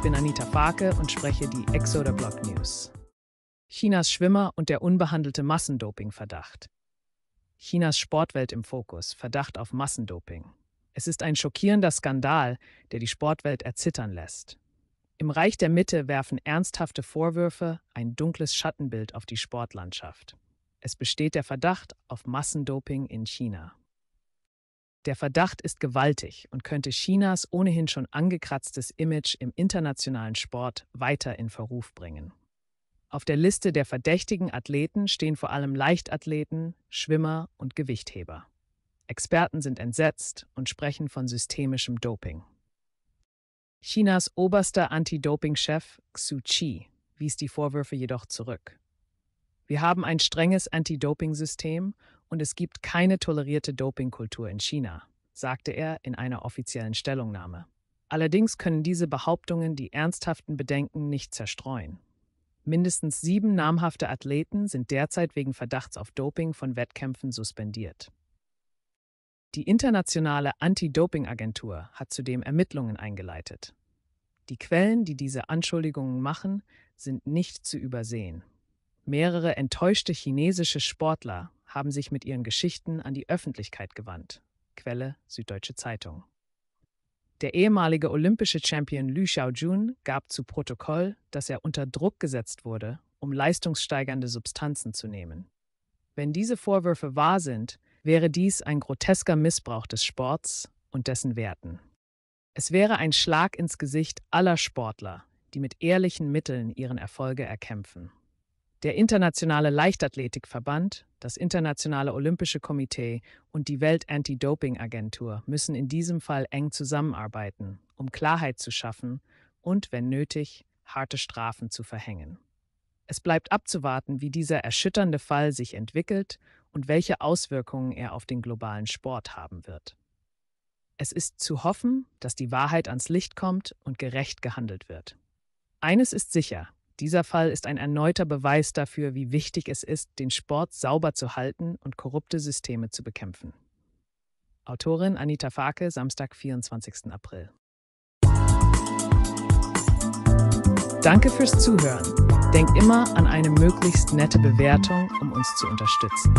Ich bin Anita Farke und spreche die Exoder Block News. Chinas Schwimmer und der unbehandelte Massendoping-Verdacht. Chinas Sportwelt im Fokus, Verdacht auf Massendoping. Es ist ein schockierender Skandal, der die Sportwelt erzittern lässt. Im Reich der Mitte werfen ernsthafte Vorwürfe ein dunkles Schattenbild auf die Sportlandschaft. Es besteht der Verdacht auf Massendoping in China. Der Verdacht ist gewaltig und könnte Chinas ohnehin schon angekratztes Image im internationalen Sport weiter in Verruf bringen. Auf der Liste der verdächtigen Athleten stehen vor allem Leichtathleten, Schwimmer und Gewichtheber. Experten sind entsetzt und sprechen von systemischem Doping. Chinas oberster Anti-Doping-Chef Xu Qi wies die Vorwürfe jedoch zurück. Wir haben ein strenges Anti-Doping-System und es gibt keine tolerierte Dopingkultur in China, sagte er in einer offiziellen Stellungnahme. Allerdings können diese Behauptungen die ernsthaften Bedenken nicht zerstreuen. Mindestens sieben namhafte Athleten sind derzeit wegen Verdachts auf Doping von Wettkämpfen suspendiert. Die internationale Anti-Doping-Agentur hat zudem Ermittlungen eingeleitet. Die Quellen, die diese Anschuldigungen machen, sind nicht zu übersehen. Mehrere enttäuschte chinesische Sportler haben sich mit ihren Geschichten an die Öffentlichkeit gewandt. Quelle Süddeutsche Zeitung. Der ehemalige olympische Champion Lü Xiaojun gab zu Protokoll, dass er unter Druck gesetzt wurde, um leistungssteigernde Substanzen zu nehmen. Wenn diese Vorwürfe wahr sind, wäre dies ein grotesker Missbrauch des Sports und dessen Werten. Es wäre ein Schlag ins Gesicht aller Sportler, die mit ehrlichen Mitteln ihren Erfolge erkämpfen. Der Internationale Leichtathletikverband, das Internationale Olympische Komitee und die Welt-Anti-Doping-Agentur müssen in diesem Fall eng zusammenarbeiten, um Klarheit zu schaffen und, wenn nötig, harte Strafen zu verhängen. Es bleibt abzuwarten, wie dieser erschütternde Fall sich entwickelt und welche Auswirkungen er auf den globalen Sport haben wird. Es ist zu hoffen, dass die Wahrheit ans Licht kommt und gerecht gehandelt wird. Eines ist sicher, dieser Fall ist ein erneuter Beweis dafür, wie wichtig es ist, den Sport sauber zu halten und korrupte Systeme zu bekämpfen. Autorin Anita Farke, Samstag, 24. April. Danke fürs Zuhören. Denk immer an eine möglichst nette Bewertung, um uns zu unterstützen.